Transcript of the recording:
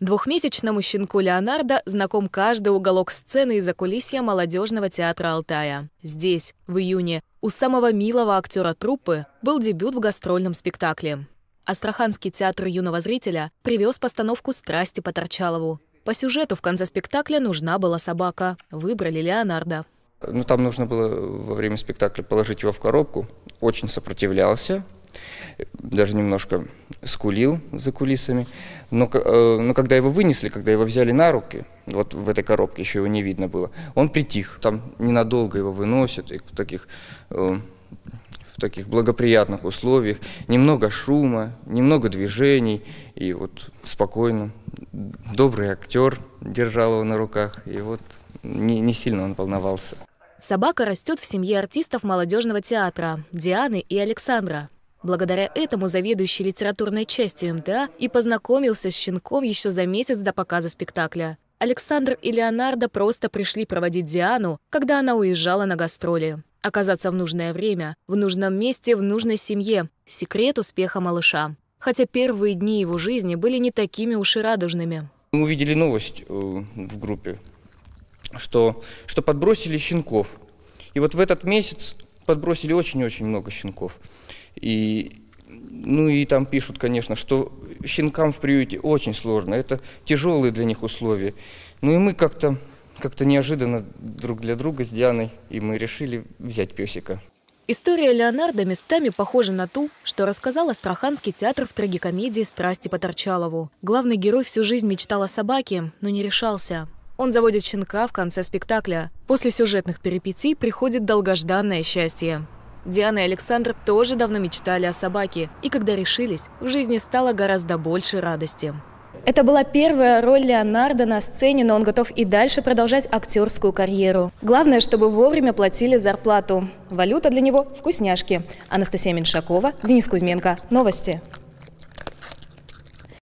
Двухмесячному щенку Леонардо знаком каждый уголок сцены и закулисья молодежного театра Алтая. Здесь, в июне, у самого милого актера труппы был дебют в гастрольном спектакле. Астраханский театр юного зрителя привез постановку «Страсти по Торчалову». По сюжету в конце спектакля нужна была собака. Выбрали Леонардо. Ну, там нужно было во время спектакля положить его в коробку. Очень сопротивлялся даже немножко скулил за кулисами. Но, э, но когда его вынесли, когда его взяли на руки, вот в этой коробке еще его не видно было, он притих. Там ненадолго его выносят, и в таких, э, в таких благоприятных условиях. Немного шума, немного движений, и вот спокойно. Добрый актер держал его на руках, и вот не, не сильно он волновался. Собака растет в семье артистов молодежного театра Дианы и Александра. Благодаря этому заведующий литературной частью МTA а и познакомился с щенком еще за месяц до показа спектакля. Александр и Леонардо просто пришли проводить Диану, когда она уезжала на гастроли. Оказаться в нужное время, в нужном месте, в нужной семье – секрет успеха малыша. Хотя первые дни его жизни были не такими уж и радужными. Мы увидели новость э, в группе, что, что подбросили щенков. И вот в этот месяц подбросили очень-очень много щенков. И, ну и там пишут, конечно, что щенкам в приюте очень сложно, это тяжелые для них условия. Ну и мы как-то как, -то, неожиданно друг для друга с Дианой, и мы решили взять песика. История Леонарда местами похожа на ту, что рассказал Астраханский театр в трагикомедии «Страсти по Торчалову». Главный герой всю жизнь мечтал о собаке, но не решался. Он заводит щенка в конце спектакля. После сюжетных перипетий приходит долгожданное счастье. Диана и Александр тоже давно мечтали о собаке, и когда решились, в жизни стало гораздо больше радости. Это была первая роль Леонардо на сцене, но он готов и дальше продолжать актерскую карьеру. Главное, чтобы вовремя платили зарплату. Валюта для него – вкусняшки. Анастасия Меньшакова, Денис Кузьменко. Новости.